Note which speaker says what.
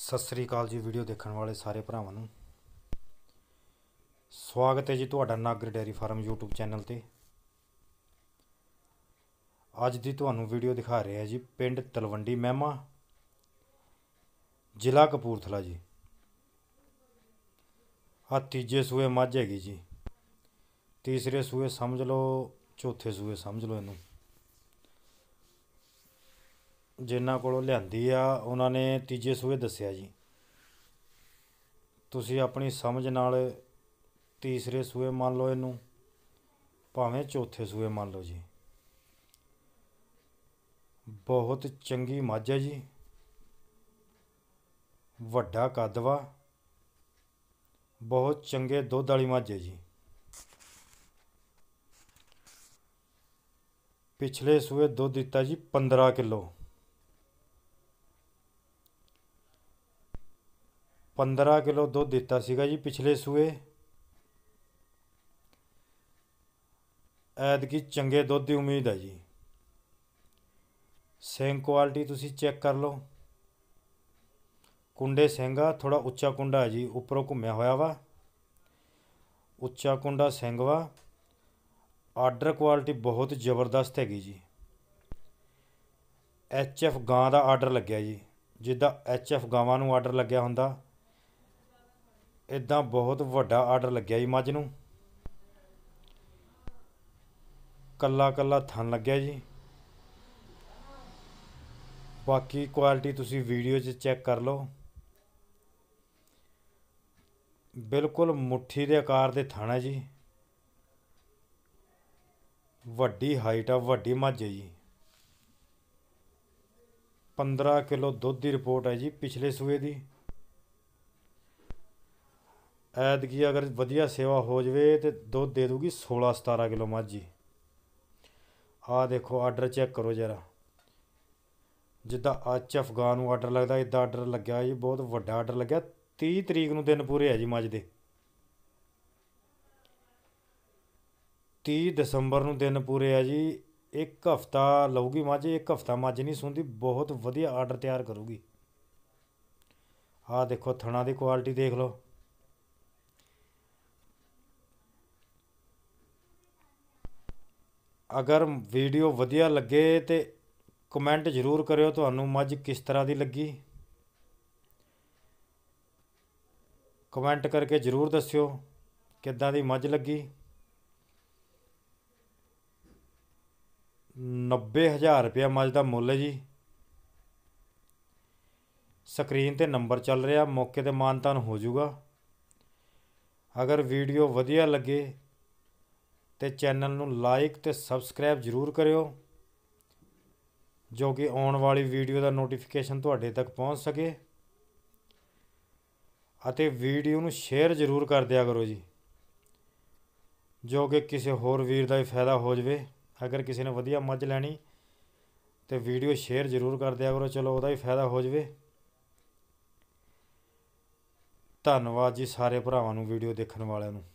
Speaker 1: ਸਤਿ ਸ੍ਰੀ ਅਕਾਲ ਜੀ ਵੀਡੀਓ ਦੇਖਣ ਵਾਲੇ ਸਾਰੇ ਭਰਾਵਾਂ ਨੂੰ ਸਵਾਗਤ ਹੈ ਜੀ ਤੁਹਾਡਾ Nagar dairy farm YouTube channel ਤੇ ਅੱਜ ਦੀ ਤੁਹਾਨੂੰ ਵੀਡੀਓ ਦਿਖਾ ਰਿਹਾ ਜੀ ਪਿੰਡ ਤਲਵੰਡੀ ਮਹਿਮਾ ਜ਼ਿਲ੍ਹਾ ਕਪੂਰਥਲਾ ਜੀ ਆ ਤੀਜੇ ਸੂਏ ਮੱਝ ਹੈਗੀ ਜੀ ਤੀਸਰੇ ਸੂਏ ਸਮਝ ਲਓ ਚੌਥੇ ਸੂਏ ਸਮਝ ਲਓ ਇਹਨੂੰ ਜਿਨ੍ਹਾਂ ਕੋਲੋਂ ਲਿਆਂਦੀ ਆ ਉਹਨਾਂ ਨੇ ਤੀਜੇ ਸੂਏ ਦੱਸਿਆ ਜੀ ਤੁਸੀਂ ਆਪਣੀ ਸਮਝ ਨਾਲ ਤੀਸਰੇ ਸੂਏ ਮੰਨ ਲਓ ਇਹਨੂੰ ਭਾਵੇਂ ਚੌਥੇ ਸੂਏ ਮੰਨ ਲਓ ਜੀ ਬਹੁਤ ਚੰਗੀ ਮੱਝ ਹੈ ਜੀ ਵੱਡਾ ਕਦਵਾ ਬਹੁਤ ਚੰਗੇ ਦੁੱਧ ਵਾਲੀ ਮੱਝ ਹੈ ਜੀ ਪਿਛਲੇ ਸੂਏ ਦੁੱਧ ਦਿੱਤਾ ਜੀ 15 ਕਿਲੋ 15 ਕਿਲੋ ਦੁੱਧ ਦਿੱਤਾ ਸੀਗਾ ਜੀ ਪਿਛਲੇ ਸੂਏ ਐਦ ਕੀ ਚੰਗੇ ਦੁੱਧ ਦੀ ਉਮੀਦ ਹੈ ਜੀ ਸਿੰਗ ਕੁਆਲਿਟੀ ਤੁਸੀਂ ਚੈੱਕ ਕਰ ਲਓ ਕੁੰਡੇ ਸਿੰਘਾ ਥੋੜਾ ਉੱਚਾ ਕੁੰਡਾ ਹੈ ਜੀ ਉੱਪਰੋਂ ਘੁੰਮਿਆ ਹੋਇਆ ਵਾ ਉੱਚਾ ਕੁੰਡਾ ਸਿੰਘ ਵਾ ਆਰਡਰ ਕੁਆਲਿਟੀ ਬਹੁਤ ਜ਼ਬਰਦਸਤ ਹੈਗੀ ਜੀ ਐਚ ਐਫ ਗਾਂ ਦਾ ਆਰਡਰ ਲੱਗਿਆ ਜੀ ਜਿੱਦਾਂ ਐਚ ਐਫ ਗਾਵਾਂ ਨੂੰ ਆਰਡਰ ਲੱਗਿਆ ਹੁੰਦਾ ਇਦਾਂ ਬਹੁਤ ਵੱਡਾ ਆਰਡਰ ਲੱਗਿਆ ਜੀ ਮੱਝ ਨੂੰ ਕੱਲਾ ਕੱਲਾ ਥਣ ਲੱਗਿਆ ਜੀ ਬਾਕੀ ਕੁਆਲਿਟੀ ਤੁਸੀਂ ਵੀਡੀਓ 'ਚ ਚੈੱਕ ਕਰ ਲਓ ਬਿਲਕੁਲ ਮੁੱਠੀ ਦੇ ਆਕਾਰ ਦੇ ਥਣ ਹੈ ਜੀ ਵੱਡੀ ਹਾਈਟ ਆ ਵੱਡੀ ਮੱਝ ਹੈ ਜੀ 15 ਕਿਲੋ ਦੁੱਧ ਦੀ ਰਿਪੋਰਟ ਹੈ ਜੀ ਪਿਛਲੇ ਸੂਏ ਦੀ ਦੇਖੀ ਅਗਰ ਵਧੀਆ ਸੇਵਾ ਹੋ ਜਵੇ ਤੇ ਦੁੱਧ ਦੇ ਦੂਗੀ 16 17 ਕਿਲੋ ਮੱਝ ਆ ਦੇਖੋ ਆਰਡਰ ਚੈੱਕ ਕਰੋ ਜਰਾ ਜਿੱਦਾਂ ਅੱਜ ਅਫਗਾਨ ਨੂੰ ਆਰਡਰ ਲੱਗਦਾ ਇਦਾਂ ਆਰਡਰ ਲੱਗਿਆ ਜੀ ਬਹੁਤ ਵੱਡਾ ਆਰਡਰ ਲੱਗਿਆ 30 ਤਰੀਕ ਨੂੰ ਦਿਨ ਪੂਰੇ ਹੈ ਜੀ ਮੱਝ ਦੇ 30 ਦਸੰਬਰ ਨੂੰ ਦਿਨ ਪੂਰੇ ਆ ਜੀ ਇੱਕ ਹਫਤਾ ਲਊਗੀ ਮੱਝ ਇੱਕ ਹਫਤਾ ਮੱਝ ਨਹੀਂ ਸੁੰਦੀ ਬਹੁਤ ਵਧੀਆ ਆਰਡਰ ਤਿਆਰ ਕਰੂਗੀ ਆ ਦੇਖੋ ਥਣਾ ਦੀ ਕੁਆਲਿਟੀ ਦੇਖ ਲਓ ਅਗਰ ਵੀਡੀਓ ਵਧੀਆ ਲੱਗੇ ਤੇ ਕਮੈਂਟ ਜ਼ਰੂਰ ਕਰਿਓ ਤੁਹਾਨੂੰ ਮੱਝ ਕਿਸ ਤਰ੍ਹਾਂ ਦੀ ਲੱਗੀ ਕਮੈਂਟ ਕਰਕੇ ਜ਼ਰੂਰ ਦੱਸਿਓ ਕਿੱਦਾਂ ਦੀ ਮੱਝ ਲੱਗੀ 90000 ਰੁਪਏ ਮੱਝ ਦਾ ਮੁੱਲ ਹੈ ਜੀ ਸਕਰੀਨ ਤੇ ਨੰਬਰ ਚੱਲ ਰਿਹਾ ਮੌਕੇ ਤੇ ਮਾਨਤਾਨ ਹੋ ਜਾਊਗਾ ਅਗਰ ਵੀਡੀਓ ਵਧੀਆ ਲੱਗੇ ਤੇ ਚੈਨਲ ਨੂੰ ਲਾਈਕ ਤੇ ਸਬਸਕ੍ਰਾਈਬ ਜ਼ਰੂਰ ਕਰਿਓ ਜੋ ਕਿ ਆਉਣ ਵਾਲੀ ਵੀਡੀਓ ਦਾ ਨੋਟੀਫਿਕੇਸ਼ਨ ਤੁਹਾਡੇ ਤੱਕ ਪਹੁੰਚ ਸਕੇ ਅਤੇ ਵੀਡੀਓ ਨੂੰ ਸ਼ੇਅਰ ਜ਼ਰੂਰ ਕਰ ਦਿਆ ਕਰੋ ਜੀ ਜੋ ਕਿ ਕਿਸੇ ਹੋਰ ਵੀਰ ਦਾ ਵੀ ਫਾਇਦਾ ਹੋ ਜਾਵੇ ਅਗਰ ਕਿਸੇ ਨੇ ਵਧੀਆ ਮੱਝ ਲੈਣੀ ਤੇ ਵੀਡੀਓ ਸ਼ੇਅਰ ਜ਼ਰੂਰ ਕਰ ਦਿਆ ਕਰੋ ਚਲੋ ਉਹਦਾ ਵੀ ਫਾਇਦਾ ਹੋ ਜਾਵੇ ਧੰਨਵਾਦ ਜੀ ਸਾਰੇ ਭਰਾਵਾਂ ਨੂੰ ਵੀਡੀਓ ਦੇਖਣ ਵਾਲਿਆਂ ਨੂੰ